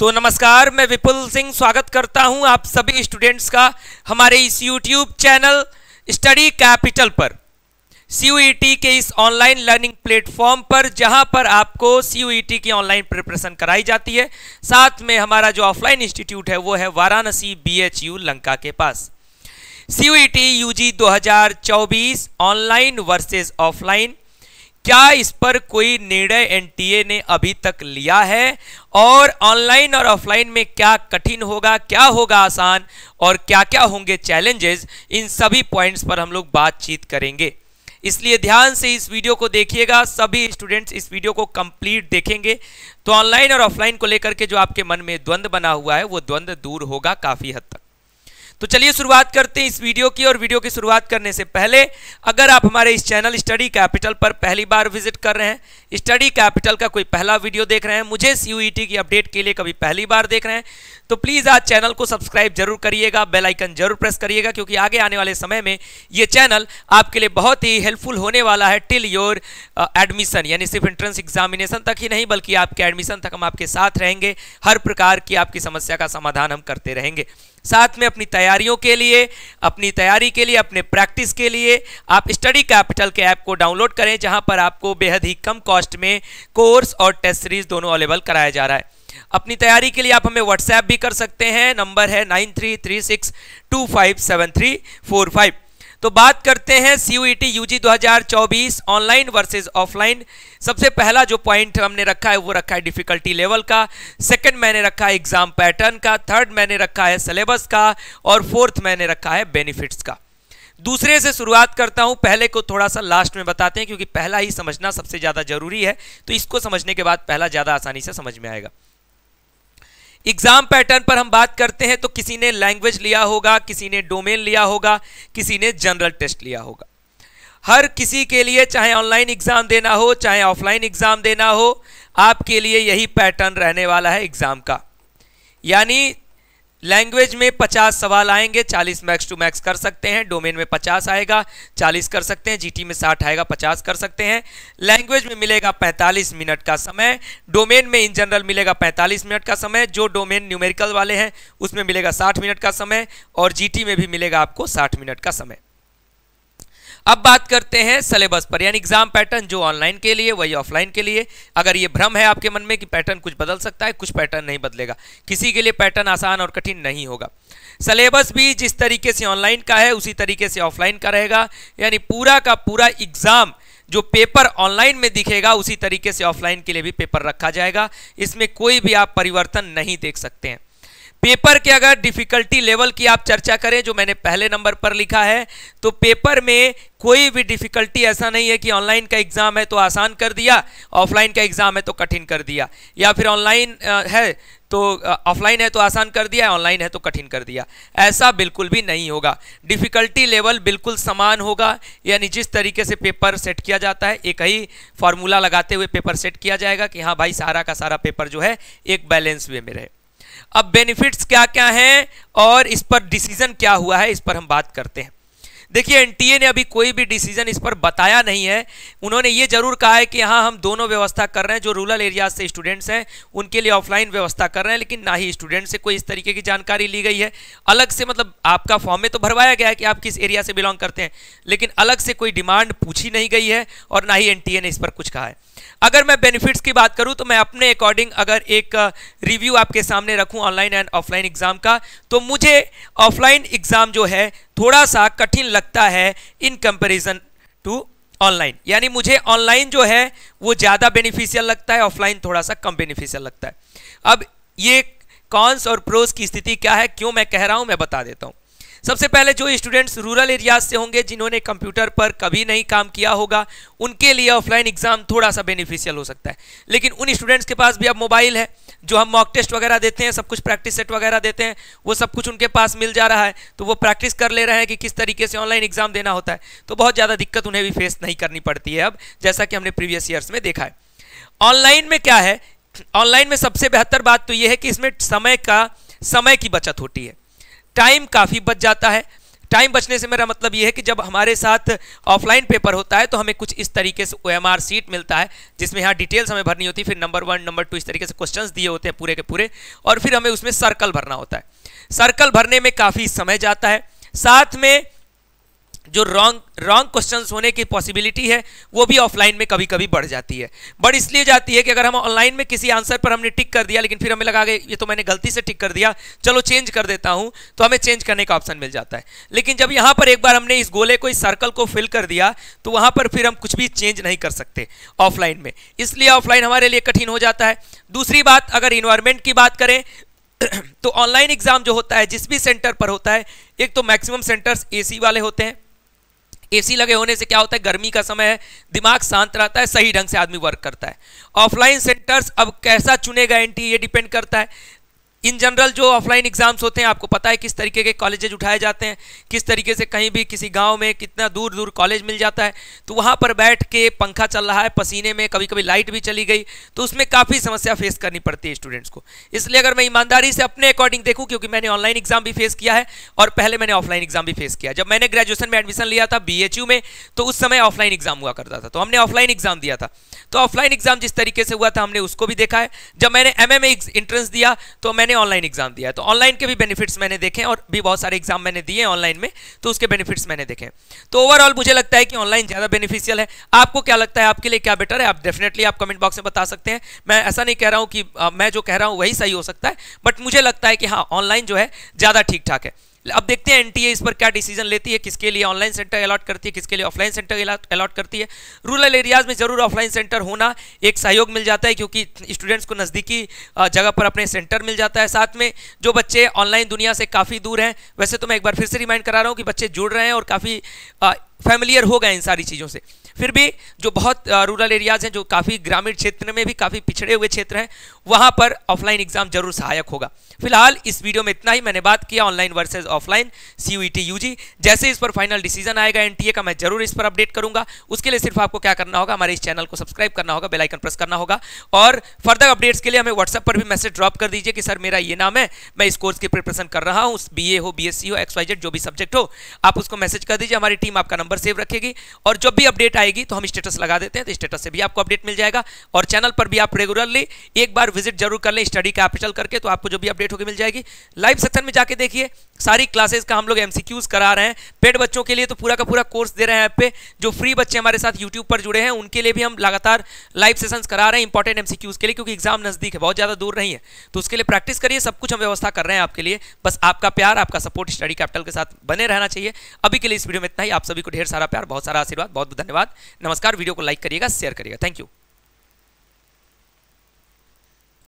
तो नमस्कार मैं विपुल सिंह स्वागत करता हूं आप सभी स्टूडेंट्स का हमारे इस यूट्यूब चैनल स्टडी कैपिटल पर सी e के इस ऑनलाइन लर्निंग प्लेटफॉर्म पर जहां पर आपको सी e की ऑनलाइन प्रिपरेशन कराई जाती है साथ में हमारा जो ऑफलाइन इंस्टीट्यूट है वो है वाराणसी बी लंका के पास सी यू जी दो ऑनलाइन वर्सेज ऑफलाइन क्या इस पर कोई निर्णय एनटीए ने अभी तक लिया है और ऑनलाइन और ऑफलाइन में क्या कठिन होगा क्या होगा आसान और क्या क्या होंगे चैलेंजेस इन सभी पॉइंट्स पर हम लोग बातचीत करेंगे इसलिए ध्यान से इस वीडियो को देखिएगा सभी स्टूडेंट्स इस वीडियो को कंप्लीट देखेंगे तो ऑनलाइन और ऑफलाइन को लेकर के जो आपके मन में द्वंद्व बना हुआ है वो द्वंद्व दूर होगा काफ़ी हद तक तो चलिए शुरुआत करते हैं इस वीडियो की और वीडियो की शुरुआत करने से पहले अगर आप हमारे इस चैनल स्टडी कैपिटल पर पहली बार विजिट कर रहे हैं स्टडी कैपिटल का कोई पहला वीडियो देख रहे हैं मुझे सी e की अपडेट के लिए कभी पहली बार देख रहे हैं तो प्लीज़ आज चैनल को सब्सक्राइब जरूर करिएगा बेल आइकन जरूर प्रेस करिएगा क्योंकि आगे आने वाले समय में ये चैनल आपके लिए बहुत ही हेल्पफुल होने वाला है टिल योर एडमिशन यानी सिर्फ एंट्रेंस एग्जामिनेशन तक ही नहीं बल्कि आपके एडमिशन तक हम आपके साथ रहेंगे हर प्रकार की आपकी समस्या का समाधान हम करते रहेंगे साथ में अपनी तैयारियों के लिए अपनी तैयारी के लिए अपने प्रैक्टिस के लिए आप स्टडी कैपिटल के ऐप को डाउनलोड करें जहां पर आपको बेहद ही कम कॉस्ट में कोर्स और टेस्ट सीरीज दोनों अवेलेबल कराया जा रहा है अपनी तैयारी के लिए आप हमें व्हाट्सएप भी कर सकते हैं नंबर है nine three three six two five seven three four five तो बात करते हैं C U T U G दो हजार चौबीस ऑनलाइन वर्सेज ऑफलाइन सबसे पहला जो पॉइंट हमने रखा है वो रखा है डिफिकल्टी लेवल का सेकंड मैंने रखा है एग्जाम पैटर्न का थर्ड मैंने रखा है सिलेबस का और फोर्थ मैंने रखा है बेनिफिट्स का दूसरे से शुरुआत करता हूं पहले को थोड़ा सा लास्ट में बताते हैं क्योंकि पहला ही समझना सबसे ज़्यादा जरूरी है तो इसको समझने के बाद पहला ज़्यादा आसानी से समझ में आएगा एग्जाम पैटर्न पर हम बात करते हैं तो किसी ने लैंग्वेज लिया होगा किसी ने डोमेन लिया होगा किसी ने जनरल टेस्ट लिया होगा हर किसी के लिए चाहे ऑनलाइन एग्जाम देना हो चाहे ऑफलाइन एग्जाम देना हो आपके लिए यही पैटर्न रहने वाला है एग्जाम का यानी लैंग्वेज में 50 सवाल आएंगे 40 मैक्स टू मैक्स कर सकते हैं डोमेन में 50 आएगा 40 कर सकते हैं जीटी में 60 आएगा 50 कर सकते हैं लैंग्वेज में मिलेगा 45 मिनट का समय डोमेन में इन जनरल मिलेगा 45 मिनट का समय जो डोमेन न्यूमेरिकल वाले हैं उसमें मिलेगा 60 मिनट का समय और जीटी में भी मिलेगा आपको 60 मिनट का समय अब बात करते हैं सिलेबस पर यानी एग्जाम पैटर्न जो ऑनलाइन के लिए वही ऑफलाइन के लिए अगर ये भ्रम है आपके मन में कि पैटर्न कुछ बदल सकता है कुछ पैटर्न नहीं बदलेगा किसी के लिए पैटर्न आसान और कठिन नहीं होगा सिलेबस भी जिस तरीके से ऑनलाइन का है उसी तरीके से ऑफलाइन का रहेगा यानी पूरा का पूरा एग्जाम जो पेपर ऑनलाइन में दिखेगा उसी तरीके से ऑफलाइन के लिए भी पेपर रखा जाएगा इसमें कोई भी आप परिवर्तन नहीं देख सकते हैं पेपर के अगर डिफ़िकल्टी लेवल की आप चर्चा करें जो मैंने पहले नंबर पर लिखा है तो पेपर में कोई भी डिफ़िकल्टी ऐसा नहीं है कि ऑनलाइन का एग्ज़ाम है तो आसान कर दिया ऑफलाइन का एग्ज़ाम है तो कठिन कर दिया या फिर ऑनलाइन है तो ऑफलाइन है तो आसान कर दिया ऑनलाइन है तो कठिन कर दिया ऐसा बिल्कुल भी नहीं होगा डिफ़िकल्टी लेवल बिल्कुल समान होगा यानी जिस तरीके से पेपर सेट किया जाता है एक ही फार्मूला लगाते हुए पेपर सेट किया जाएगा कि हाँ भाई सारा का सारा पेपर जो है एक बैलेंस वे में रहे अब बेनिफिट्स क्या क्या हैं और इस पर डिसीजन क्या हुआ है इस पर हम बात करते हैं देखिए एनटीए ने अभी कोई भी डिसीजन इस पर बताया नहीं है उन्होंने ये जरूर कहा है कि हाँ हम दोनों व्यवस्था कर रहे हैं जो रूरल एरियाज से स्टूडेंट्स हैं उनके लिए ऑफलाइन व्यवस्था कर रहे हैं लेकिन ना ही स्टूडेंट से कोई इस तरीके की जानकारी ली गई है अलग से मतलब आपका फॉर्म में तो भरवाया गया है कि आप किस एरिया से बिलोंग करते हैं लेकिन अलग से कोई डिमांड पूछी नहीं गई है और ना ही एन ने इस पर कुछ कहा है अगर मैं बेनिफिट्स की बात करूं तो मैं अपने अकॉर्डिंग अगर एक रिव्यू आपके सामने रखूं ऑनलाइन एंड ऑफलाइन एग्ज़ाम का तो मुझे ऑफलाइन एग्ज़ाम जो है थोड़ा सा कठिन लगता है इन कंपेरिजन टू ऑनलाइन यानी मुझे ऑनलाइन जो है वो ज़्यादा बेनिफिशियल लगता है ऑफलाइन थोड़ा सा कम बेनिफिशियल लगता है अब ये कॉन्स और प्रोस की स्थिति क्या है क्यों मैं कह रहा हूँ मैं बता देता हूँ सबसे पहले जो स्टूडेंट्स रूरल एरियाज से होंगे जिन्होंने कंप्यूटर पर कभी नहीं काम किया होगा उनके लिए ऑफलाइन एग्जाम थोड़ा सा बेनिफिशियल हो सकता है लेकिन उन स्टूडेंट्स के पास भी अब मोबाइल है जो हम मॉक टेस्ट वगैरह देते हैं सब कुछ प्रैक्टिस सेट वगैरह देते हैं वो सब कुछ उनके पास मिल जा रहा है तो वो प्रैक्टिस कर ले रहे हैं कि किस तरीके से ऑनलाइन एग्जाम देना होता है तो बहुत ज़्यादा दिक्कत उन्हें भी फेस नहीं करनी पड़ती है अब जैसा कि हमने प्रीवियस ईयर्स में देखा है ऑनलाइन में क्या है ऑनलाइन में सबसे बेहतर बात तो ये है कि इसमें समय का समय की बचत होती है टाइम काफ़ी बच जाता है टाइम बचने से मेरा मतलब ये है कि जब हमारे साथ ऑफलाइन पेपर होता है तो हमें कुछ इस तरीके से ओ सीट मिलता है जिसमें यहाँ डिटेल्स हमें भरनी होती है फिर नंबर वन नंबर टू इस तरीके से क्वेश्चन दिए होते हैं पूरे के पूरे और फिर हमें उसमें सर्कल भरना होता है सर्कल भरने में काफ़ी समय जाता है साथ में जो रॉन्ग रॉन्ग क्वेश्चंस होने की पॉसिबिलिटी है वो भी ऑफलाइन में कभी कभी बढ़ जाती है बढ़ इसलिए जाती है कि अगर हम ऑनलाइन में किसी आंसर पर हमने टिक कर दिया लेकिन फिर हमें लगा कि ये तो मैंने गलती से टिक कर दिया चलो चेंज कर देता हूँ तो हमें चेंज करने का ऑप्शन मिल जाता है लेकिन जब यहाँ पर एक बार हमने इस गोले को इस सर्कल को फिल कर दिया तो वहाँ पर फिर हम कुछ भी चेंज नहीं कर सकते ऑफलाइन में इसलिए ऑफलाइन हमारे लिए कठिन हो जाता है दूसरी बात अगर इन्वायरमेंट की बात करें तो ऑनलाइन एग्जाम जो होता है जिस भी सेंटर पर होता है एक तो मैक्सिमम सेंटर्स एसी वाले होते हैं एसी लगे होने से क्या होता है गर्मी का समय है दिमाग शांत रहता है सही ढंग से आदमी वर्क करता है ऑफलाइन सेंटर्स अब कैसा चुनेगा एनटी ये डिपेंड करता है इन जनरल जो ऑफलाइन एग्ज़ाम्स होते हैं आपको पता है किस तरीके के कॉलेजेज उठाए जाते हैं किस तरीके से कहीं भी किसी गांव में कितना दूर दूर कॉलेज मिल जाता है तो वहां पर बैठ के पंखा चल रहा है पसीने में कभी कभी लाइट भी चली गई तो उसमें काफ़ी समस्या फेस करनी पड़ती है स्टूडेंट्स को इसलिए अगर मैं ईमानदारी से अपने अकॉर्डिंग देखूँ क्योंकि मैंने ऑनलाइन एग्ज़ाम भी फेस किया है और पहले मैंने ऑफलाइन एग्ज़ाम भी फेस किया जब मैंने ग्रेजुएशन में एडमिशन लिया था बी में तो उस समय ऑफलाइन एग्ज़ाम हुआ करता था तो हमने ऑफलाइन एग्ज़ाम दिया था तो ऑफलाइन एग्ज़ाम जिस तरीके से हुआ था हमने उसको भी देखा है जब मैंने एम एम एंट्रेंस दिया तो मैंने मैंने ऑनलाइन एग्जाम दिया है तो ऑनलाइन के भी बेनिफिट्स मैंने देखे और भी बहुत सारे एग्जाम मैंने दिए ऑनलाइन में तो उसके बेनिफिट्स मैंने देखे तो ओवरऑल मुझे लगता है कि ऑनलाइन ज़्यादा बेनिफिशियल है आपको क्या लगता है आपके लिए क्या बेटर है आप डेफिनेटली आप कमेंट बॉक्स में बता सकते हैं मैं ऐसा नहीं कह रहा हूं कि मैं जो कह रहा हूं वही सही हो सकता है बट मुझे लगता है कि हाँ ऑनलाइन जो है ज़्यादा ठीक ठाक है अब देखते हैं एनटीए इस पर क्या डिसीजन लेती है किसके लिए ऑनलाइन सेंटर अलॉट करती है किसके लिए ऑफलाइन सेंटर अलॉट करती है रूरल एरियाज में ज़रूर ऑफलाइन सेंटर होना एक सहयोग मिल जाता है क्योंकि स्टूडेंट्स को नज़दीकी जगह पर अपने सेंटर मिल जाता है साथ में जो बच्चे ऑनलाइन दुनिया से काफ़ी दूर हैं वैसे तो मैं एक बार फिर से रिमाइंड करा रहा हूँ कि बच्चे जुड़ रहे हैं और काफ़ी फैमिलियर हो गए इन सारी चीज़ों से फिर भी जो बहुत रूरल एरियाज़ हैं जो काफ़ी ग्रामीण क्षेत्र में भी काफ़ी पिछड़े हुए क्षेत्र हैं वहाँ पर ऑफलाइन एग्जाम जरूर सहायक होगा फिलहाल इस वीडियो में इतना ही मैंने बात किया online versus offline C U T U G जैसे इस पर फाइनल डिसीजन आएगा एन का मैं जरूर इस पर अपडेट करूंगा उसके लिए सिर्फ आपको क्या करना होगा हमारे इस चैनल को सब्सक्राइब करना होगा बेलाइकन प्रेस करना होगा और फर्दर अपडेट्स के लिए हमें व्हाट्सअप पर भी मैसेज ड्रॉप कर दीजिए कि सर मेरा ये नाम है मैं इस कोर्स की प्रिपरेशन कर रहा हूँ बी ए हो बी हो एक्स वाई जेड जो भी सब्जेक्ट हो आप उसको मैसेज कर दीजिए हमारी टीम आपका नंबर नंबर सेव रखेगी और जब भी अपडेट आएगी तो हम स्टेटस लगा देते हैं तो स्टेटस से भी आपको अपडेट मिल जाएगा और चैनल पर भी आप रेगुलरली एक बार विजिट जरूर कर लें स्टडी कैपिटल करके तो आपको जो भी अपडेट होगी मिल जाएगी लाइव सेक्शन में जाके देखिए सारी क्लासेज का हम लोग एम करा रहे हैं पेड बच्चों के लिए तो पूरा का पूरा कोर्स दे रहे हैं ऐप पे जो फ्री बच्चे हमारे साथ यूट्यूब पर जुड़े हैं उनके लिए भी हम लगातार लाइव सेशंस करा रहे हैं इंपॉर्टेंट एम के लिए क्योंकि एग्जाम नज़दीक है बहुत ज़्यादा दूर नहीं है तो उसके लिए प्रैक्टिस करिए सब कुछ हम व्यवस्था कर रहे हैं आपके लिए बस आपका प्यार आपका सपोर्ट स्टडी कैपिटल के साथ बने रहना चाहिए अभी के लिए इस वीडियो में इतना ही आप सभी को ढेर सारा प्यार बहुत सारा आशीर्वाद बहुत बहुत धन्यवाद नमस्कार वीडियो को लाइक करिएगा शेयर करिएगा थैंक यू